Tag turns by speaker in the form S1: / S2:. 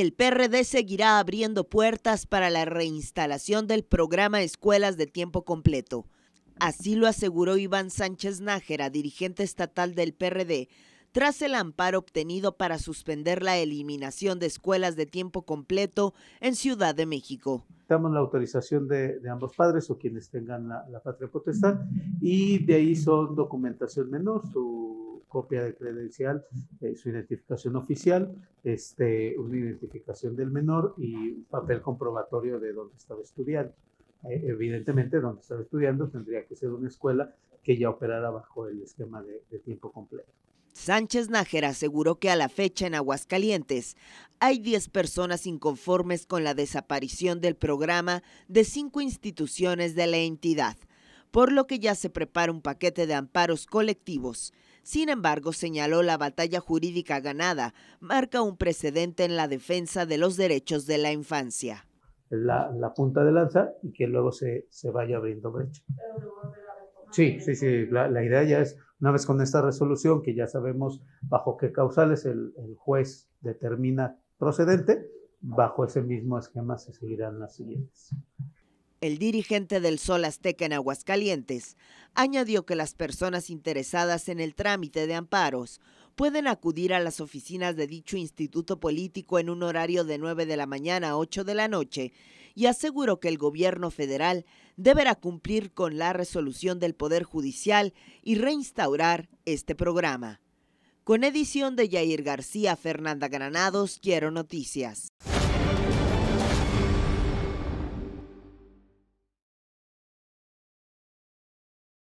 S1: el PRD seguirá abriendo puertas para la reinstalación del programa Escuelas de Tiempo Completo. Así lo aseguró Iván Sánchez Nájera, dirigente estatal del PRD, tras el amparo obtenido para suspender la eliminación de escuelas de tiempo completo en Ciudad de México.
S2: estamos la autorización de, ambos padres o quienes tengan la, la patria potestad y de ahí son documentación menor, su copia de credencial, su identificación oficial, este, una identificación del menor y un papel comprobatorio de dónde estaba estudiando. Eh, evidentemente, donde estaba estudiando tendría que ser una escuela que ya operara bajo el esquema de, tiempo completo.
S1: Sánchez Nájera aseguró que a la fecha en Aguascalientes hay 10 personas inconformes con la desaparición del programa de cinco instituciones de la entidad por lo que ya se prepara un paquete de amparos colectivos. Sin embargo, señaló la batalla jurídica ganada marca un precedente en la defensa de los derechos de la infancia.
S2: La, punta de lanza y que luego se, vaya abriendo brecha. Sí, sí, sí. La, idea ya es, una vez con esta resolución, que ya sabemos bajo qué causales el juez determina procedente, bajo ese mismo esquema se seguirán
S1: las siguientes. El dirigente del Sol Azteca en Aguascalientes añadió que las personas interesadas en el trámite de amparos pueden acudir a las oficinas de dicho instituto político en un horario de 9 de la mañana a 8 de la noche y aseguró que el gobierno federal deberá cumplir con la resolución del Poder Judicial y reinstaurar este programa. Con edición de Yair García Fernanda Granados, Quiero Noticias.